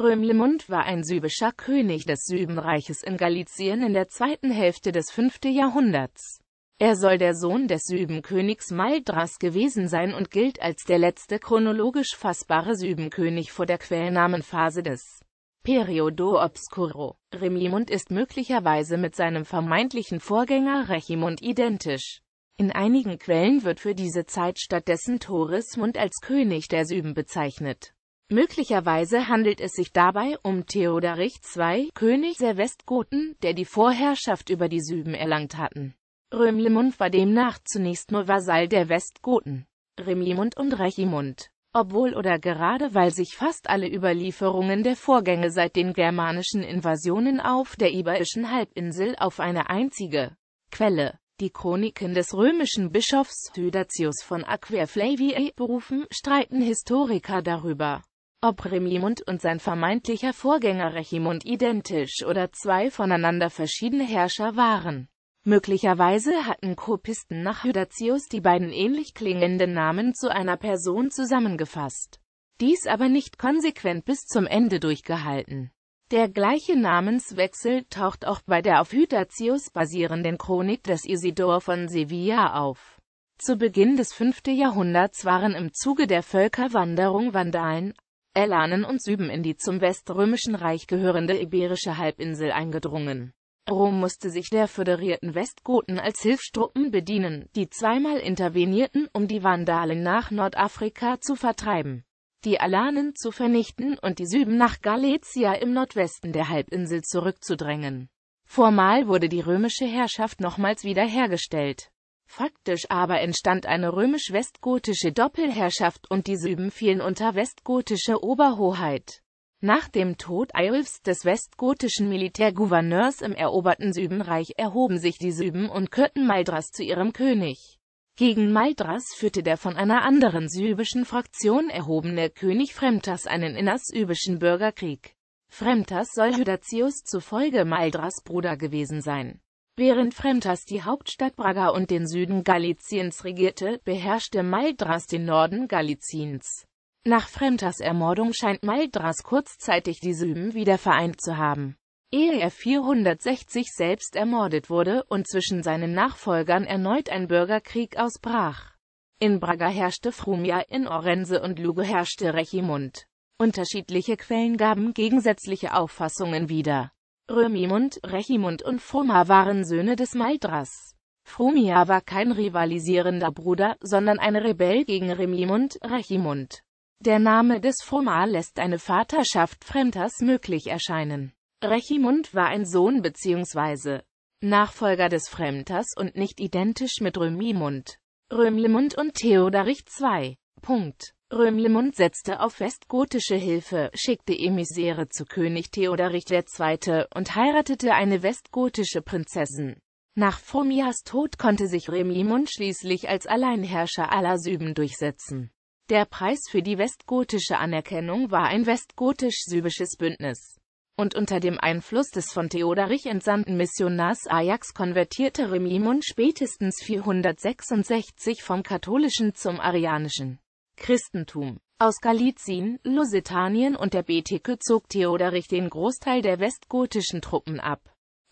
Römlemund war ein syrischer König des Sübenreiches in Galizien in der zweiten Hälfte des 5. Jahrhunderts. Er soll der Sohn des Sübenkönigs Maldras gewesen sein und gilt als der letzte chronologisch fassbare Sübenkönig vor der Quellnamenphase des Periodo Obscuro. Remlimund ist möglicherweise mit seinem vermeintlichen Vorgänger Rechimund identisch. In einigen Quellen wird für diese Zeit stattdessen Torismund als König der Süben bezeichnet Möglicherweise handelt es sich dabei um Theoderich II, König der Westgoten, der die Vorherrschaft über die Süben erlangt hatten. Römlimund war demnach zunächst nur Vasall der Westgoten. Remlimund und Rechimund. Obwohl oder gerade weil sich fast alle Überlieferungen der Vorgänge seit den germanischen Invasionen auf der Iberischen Halbinsel auf eine einzige Quelle die Chroniken des römischen Bischofs Hydatius von Aquia Flaviae berufen, streiten Historiker darüber, ob Remimund und sein vermeintlicher Vorgänger Rechimund identisch oder zwei voneinander verschiedene Herrscher waren. Möglicherweise hatten Kopisten nach Hydatius die beiden ähnlich klingenden Namen zu einer Person zusammengefasst, dies aber nicht konsequent bis zum Ende durchgehalten. Der gleiche Namenswechsel taucht auch bei der auf Hydatius basierenden Chronik des Isidor von Sevilla auf. Zu Beginn des 5. Jahrhunderts waren im Zuge der Völkerwanderung Vandalen, Elanen und Süben in die zum Weströmischen Reich gehörende Iberische Halbinsel eingedrungen. Rom musste sich der föderierten Westgoten als Hilfstruppen bedienen, die zweimal intervenierten, um die Vandalen nach Nordafrika zu vertreiben, die Alanen zu vernichten und die Süben nach Galizia im Nordwesten der Halbinsel zurückzudrängen. Formal wurde die römische Herrschaft nochmals wiederhergestellt. Faktisch aber entstand eine römisch-westgotische Doppelherrschaft und die Süben fielen unter westgotische Oberhoheit. Nach dem Tod Eilfs des westgotischen Militärgouverneurs im eroberten Sübenreich erhoben sich die Süben und kürten Maldras zu ihrem König. Gegen Maldras führte der von einer anderen sybischen Fraktion erhobene König Fremtas einen innersybischen Bürgerkrieg. Fremtas soll Hydatius zufolge Maldras Bruder gewesen sein. Während Fremtas die Hauptstadt Braga und den Süden Galiciens regierte, beherrschte Maldras den Norden Galiciens. Nach Fremtas Ermordung scheint Maldras kurzzeitig die Süden wieder vereint zu haben. Ehe er 460 selbst ermordet wurde und zwischen seinen Nachfolgern erneut ein Bürgerkrieg ausbrach. In Braga herrschte Frumia, in Orense und Lugo herrschte Rechimund. Unterschiedliche Quellen gaben gegensätzliche Auffassungen wieder. Römimund, Rechimund und Froma waren Söhne des Maldras. Frumia war kein rivalisierender Bruder, sondern ein Rebell gegen Remimund, Rechimund. Der Name des Froma lässt eine Vaterschaft Fremders möglich erscheinen. Rechimund war ein Sohn bzw. Nachfolger des Fremders und nicht identisch mit Römimund. Römlimund und Theodarich II. Punkt. Römlemund setzte auf westgotische Hilfe, schickte Emissäre zu König Theoderich II. und heiratete eine westgotische Prinzessin. Nach Formias Tod konnte sich Römlemund schließlich als Alleinherrscher aller Süben durchsetzen. Der Preis für die westgotische Anerkennung war ein westgotisch-sübisches Bündnis. Und unter dem Einfluss des von Theoderich entsandten Missionars Ajax konvertierte Römlemund spätestens 466 vom katholischen zum arianischen. Christentum aus Galizien, Lusitanien und der Betheke zog Theoderich den Großteil der westgotischen Truppen ab.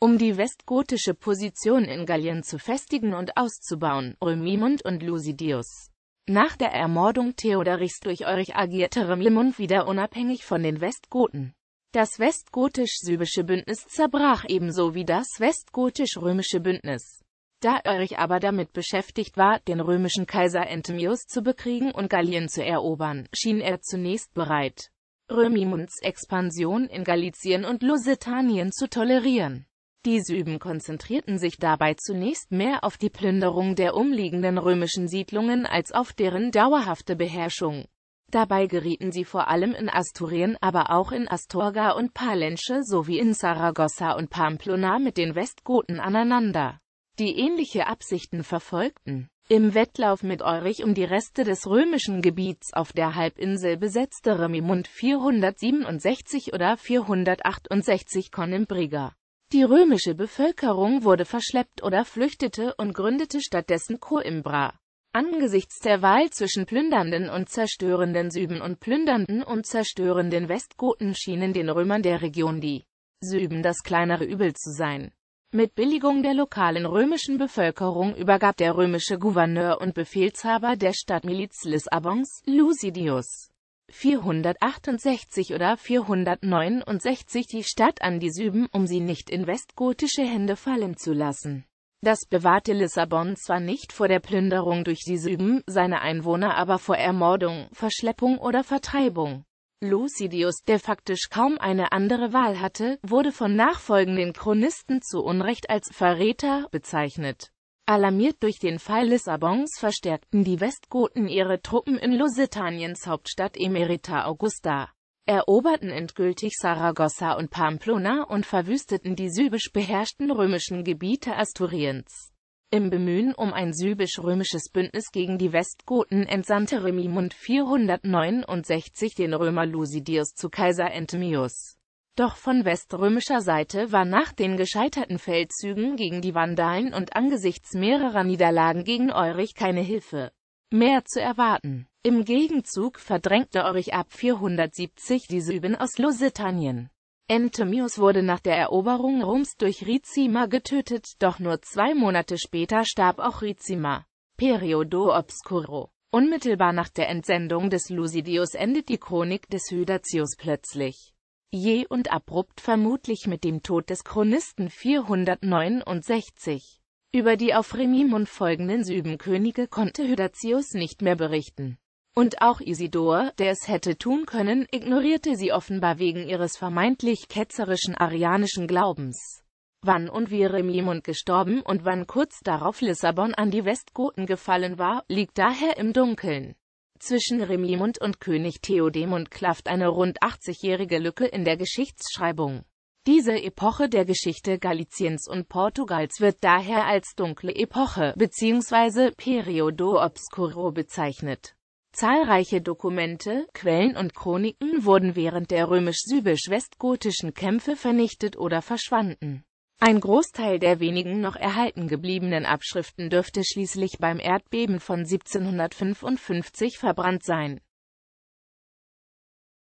Um die westgotische Position in Gallien zu festigen und auszubauen, Römimund und Lusidius. Nach der Ermordung Theoderichs durch Eurich agierte Römimund wieder unabhängig von den Westgoten. Das westgotisch-sybische Bündnis zerbrach ebenso wie das westgotisch-römische Bündnis. Da Eurich aber damit beschäftigt war, den römischen Kaiser Entemius zu bekriegen und Gallien zu erobern, schien er zunächst bereit, Römimunds Expansion in Galizien und Lusitanien zu tolerieren. Die Süben konzentrierten sich dabei zunächst mehr auf die Plünderung der umliegenden römischen Siedlungen als auf deren dauerhafte Beherrschung. Dabei gerieten sie vor allem in Asturien, aber auch in Astorga und Palenche sowie in Saragossa und Pamplona mit den Westgoten aneinander die ähnliche Absichten verfolgten. Im Wettlauf mit Eurich um die Reste des römischen Gebiets auf der Halbinsel besetzte Remimund 467 oder 468 Conembriga. Die römische Bevölkerung wurde verschleppt oder flüchtete und gründete stattdessen Coimbra. Angesichts der Wahl zwischen plündernden und zerstörenden Süben und plündernden und zerstörenden Westgoten schienen den Römern der Region die Süben das kleinere Übel zu sein. Mit Billigung der lokalen römischen Bevölkerung übergab der römische Gouverneur und Befehlshaber der Stadtmiliz Lissabons, Lusidius, 468 oder 469 die Stadt an die Süben, um sie nicht in westgotische Hände fallen zu lassen. Das bewahrte Lissabon zwar nicht vor der Plünderung durch die Süben, seine Einwohner aber vor Ermordung, Verschleppung oder Vertreibung. Lucidius, der faktisch kaum eine andere Wahl hatte, wurde von nachfolgenden Chronisten zu Unrecht als Verräter bezeichnet. Alarmiert durch den Fall Lissabons verstärkten die Westgoten ihre Truppen in Lusitaniens Hauptstadt Emerita Augusta, eroberten endgültig Saragossa und Pamplona und verwüsteten die sybisch beherrschten römischen Gebiete Asturiens. Im Bemühen um ein sybisch-römisches Bündnis gegen die Westgoten entsandte Remimund 469 den Römer Lusidius zu Kaiser Entmius. Doch von weströmischer Seite war nach den gescheiterten Feldzügen gegen die Vandalen und angesichts mehrerer Niederlagen gegen Eurich keine Hilfe mehr zu erwarten. Im Gegenzug verdrängte Eurich ab 470 die Süben aus Lusitanien. Anthemius wurde nach der Eroberung Roms durch Rizima getötet, doch nur zwei Monate später starb auch Rizima. Periodo obscuro. Unmittelbar nach der Entsendung des Lusidius endet die Chronik des Hydatius plötzlich. Je und abrupt vermutlich mit dem Tod des Chronisten 469. Über die auf Remimund folgenden Sübenkönige konnte Hydatius nicht mehr berichten. Und auch Isidor, der es hätte tun können, ignorierte sie offenbar wegen ihres vermeintlich ketzerischen arianischen Glaubens. Wann und wie Remimund gestorben und wann kurz darauf Lissabon an die Westgoten gefallen war, liegt daher im Dunkeln. Zwischen Remimund und König Theodemund klafft eine rund 80-jährige Lücke in der Geschichtsschreibung. Diese Epoche der Geschichte Galiciens und Portugals wird daher als dunkle Epoche bzw. Periodo obscuro bezeichnet. Zahlreiche Dokumente, Quellen und Chroniken wurden während der römisch sübisch westgotischen Kämpfe vernichtet oder verschwanden. Ein Großteil der wenigen noch erhalten gebliebenen Abschriften dürfte schließlich beim Erdbeben von 1755 verbrannt sein